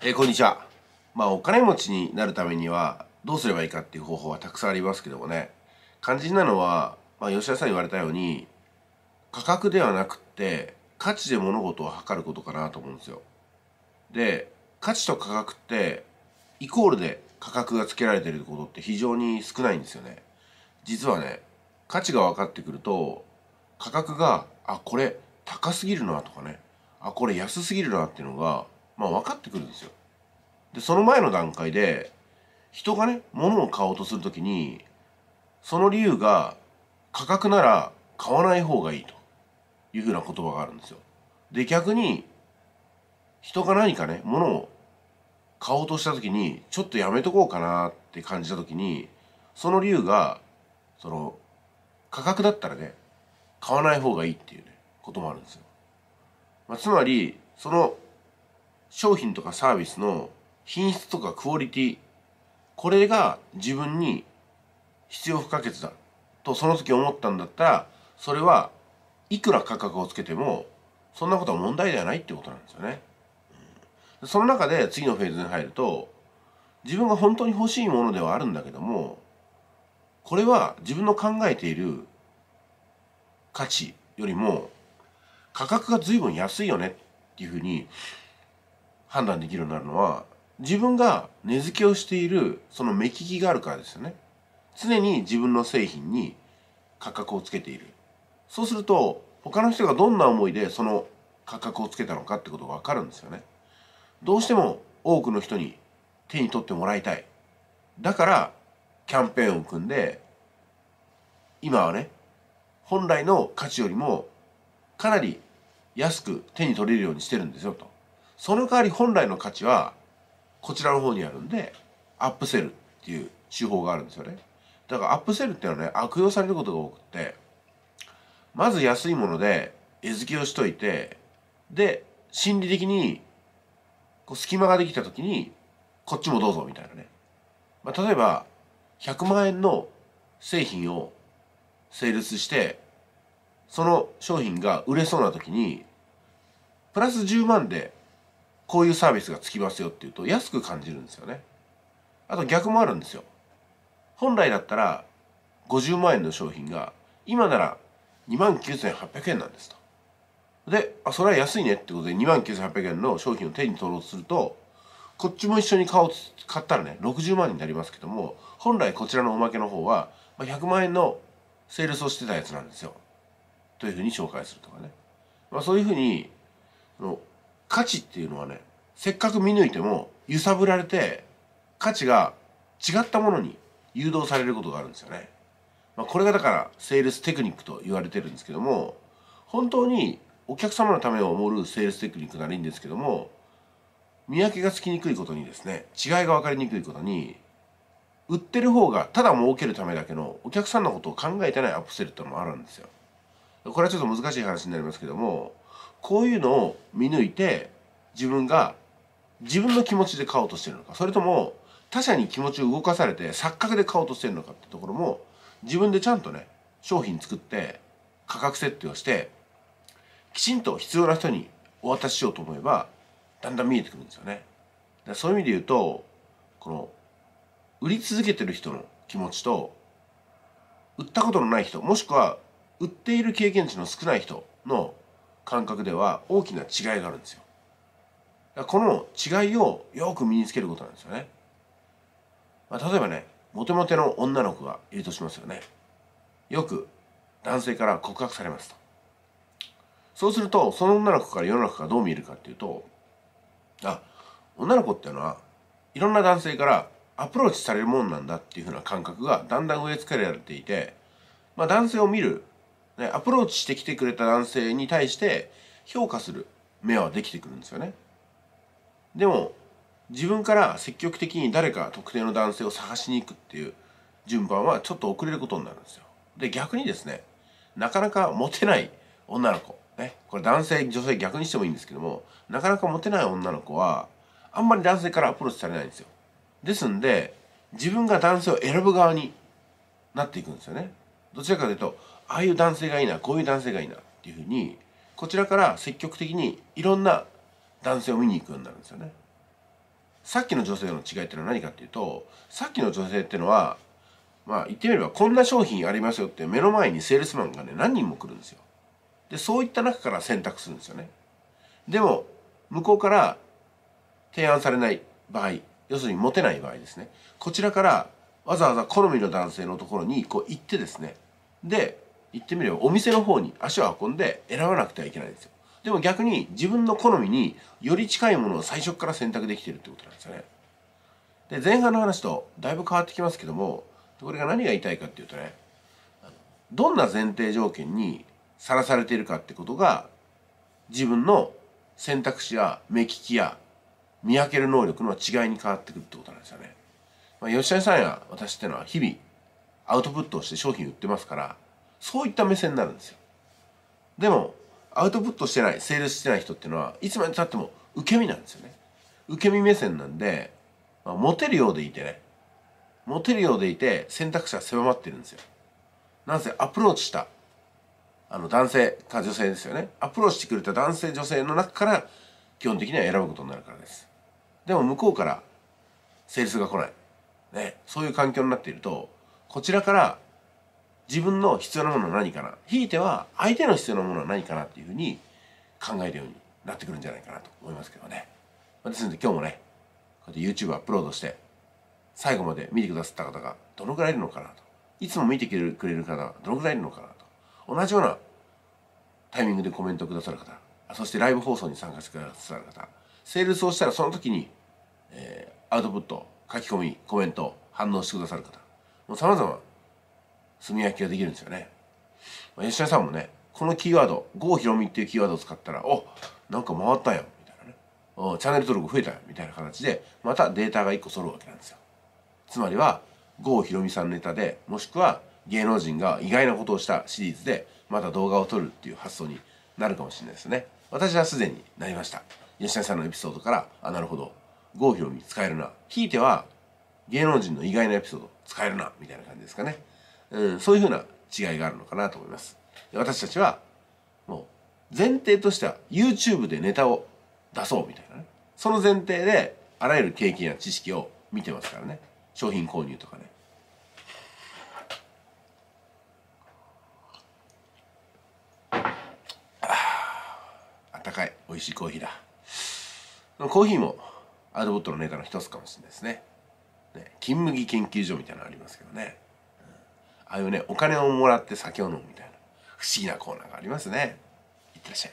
えー、こんにちは。まあ、お金持ちになるためには、どうすればいいかっていう方法はたくさんありますけどもね。肝心なのは、まあ、吉田さん言われたように、価格ではなくって、価値で物事を測ることかなと思うんですよ。で、価値と価格って、イコールで価格がつけられてることって非常に少ないんですよね。実はね、価値が分かってくると、価格が、あ、これ高すぎるなとかね、あ、これ安すぎるなっていうのが、まあ分かってくるんですよ。でその前の段階で人がね物を買おうとする時にその理由が価格なら買わない方がいいというふうな言葉があるんですよ。で逆に人が何かね物を買おうとした時にちょっとやめとこうかなって感じた時にその理由がその価格だったらね買わない方がいいっていうねこともあるんですよ。まあ、つまりその商品とかサービスの品質とかクオリティこれが自分に必要不可欠だとその時思ったんだったらそれはいくら価格をつけてもそんなことは問題ではないってことなんですよね。その中で次のフェーズに入ると自分が本当に欲しいものではあるんだけどもこれは自分の考えている価値よりも価格が随分安いよねっていうふうに判断できるようになるのは自分が値付けをしているその目利きがあるからですよね常に自分の製品に価格をつけているそうすると他の人がどんな思いでその価格をつけたのかってことが分かるんですよねどうしても多くの人に手に取ってもらいたいだからキャンペーンを組んで今はね本来の価値よりもかなり安く手に取れるようにしてるんですよとその代わり本来の価値はこちらの方にあるんでアップセルっていう手法があるんですよねだからアップセルっていうのはね悪用されることが多くてまず安いもので餌付けをしといてで心理的にこう隙間ができた時にこっちもどうぞみたいなね、まあ、例えば100万円の製品をセールスしてその商品が売れそうな時にプラス10万でこういうサービスがつきますよっていうと安く感じるんですよね。あと逆もあるんですよ。本来だったら50万円の商品が今なら2万9800円なんですと。で、あ、それは安いねってことで2万9800円の商品を手に取ろうとすると、こっちも一緒に買おう買ったらね、60万になりますけども、本来こちらのおまけの方は100万円のセールスをしてたやつなんですよ。というふうに紹介するとかね。まあそういうふうに、価値っていうのはねせっかく見抜いても揺さぶられて価値が違ったものに誘導されることがあるんですよね。まあ、これがだからセールステクニックと言われてるんですけども本当にお客様のためを思るセールステクニックならいいんですけども見分けがつきにくいことにですね違いが分かりにくいことに売ってる方がただ儲けるためだけのお客さんのことを考えてないアップセルってのもあるんですよ。これはちょっと難しい話になりますけどもこういうのを見抜いて自分が自分の気持ちで買おうとしてるのかそれとも他者に気持ちを動かされて錯覚で買おうとしてるのかってところも自分でちゃんとね商品作って価格設定をしてきちんと必要な人にお渡ししようと思えばだんだん見えてくるんですよね。そういう意味で言うとこの売り続けてる人の気持ちと売ったことのない人もしくは売っている経験値の少ない人の感覚では大きな違いがあるんですよ。この違いをよく身につけることなんですよね。まあ、例えばね、モテモテの女の子がいるとしますよね。よく男性から告白されますと。そうすると、その女の子から世の中がどう見えるかっていうと、あ、女の子っていうのは、いろんな男性からアプローチされるもんなんだっていうふうな感覚がだんだん植え付けられていて、まあ、男性を見るね、アプローチしてきてくれた男性に対して評価する目はできてくるんですよね。でも、自分から積極的に誰か特定の男性を探しに行くっていう順番はちょっと遅れることになるんですよ。で、逆にですね、なかなかモテない女の子、ね、これ男性、女性逆にしてもいいんですけども、なかなかモテない女の子は、あんまり男性からアプローチされないんですよ。ですんで、自分が男性を選ぶ側になっていくんですよね。どちらかというと、ああいう男性がいいなこういう男性がいいなっていうふうにこちらから積極的にいろんな男性を見に行くようになるんですよね。さっきの女性の違いっていうのは何かっていうとさっきの女性っていうのはまあ言ってみればこんな商品ありますよって目の前にセールスマンがね何人も来るんですよ。でそういった中から選択するんですよね。でも向こうから提案されない場合要するにモテない場合ですねこちらからわざわざ好みの男性のところにこう行ってですねで言ってみればお店の方に足を運んで選ばなくてはいけないんですよでも逆に自分の好みにより近いものを最初から選択できてるってことなんですよねで前半の話とだいぶ変わってきますけどもこれが何が言いたいかっていうとねどんな前提条件にさらされているかってことが自分の選択肢や目利きや見分ける能力の違いに変わってくるってことなんですよね。まあ、吉谷さんや私ってのは日々アウトプットをして商品売ってますからそういった目線になるんですよでもアウトプットしてないセールスしてない人っていうのはいつまでたっても受け身なんですよね受け身目線なんで、まあ、モテるようでいてねモテるようでいて選択肢は狭まってるんですよなんせアプローチしたあの男性か女性ですよねアプローチしてくれた男性女性の中から基本的には選ぶことになるからですでも向こうからセールスが来ない、ね、そういう環境になっているとこちらから自分の必要なものは何かなひいては相手の必要なものは何かなっていうふうに考えるようになってくるんじゃないかなと思いますけどねですので今日もねこうやって YouTube アップロードして最後まで見てくださった方がどのくらいいるのかなといつも見てくれる方はどのくらいいるのかなと同じようなタイミングでコメントくださる方そしてライブ放送に参加してくださる方セールスをしたらその時に、えー、アウトプット書き込みコメント反応してくださる方もう様々炭焼きができるんですよね。まあ、吉田さんもね、このキーワード、郷ひろみっていうキーワードを使ったら、おなんか回ったよ、みたいなね。チャンネル登録増えたよ、みたいな形で、またデータが1個揃うわけなんですよ。つまりは、郷ひろみさんネタで、もしくは芸能人が意外なことをしたシリーズで、また動画を撮るっていう発想になるかもしれないですね。私はすでになりました。吉田さんのエピソードから、あ、なるほど、郷ひろみ使えるな。ひいては、芸能人の意外なエピソード使えるな、みたいな感じですかね。うん、そういうふうな違いがあるのかなと思います。私たちは、もう、前提としては YouTube でネタを出そうみたいなね。その前提で、あらゆる経験や知識を見てますからね。商品購入とかね。あったかい、美味しいコーヒーだ。コーヒーも、アドボットのネタの一つかもしれないですね。ね金麦研究所みたいなのありますけどね。ああいうねお金をもらって酒を飲むみたいな不思議なコーナーがありますねいってらっしゃい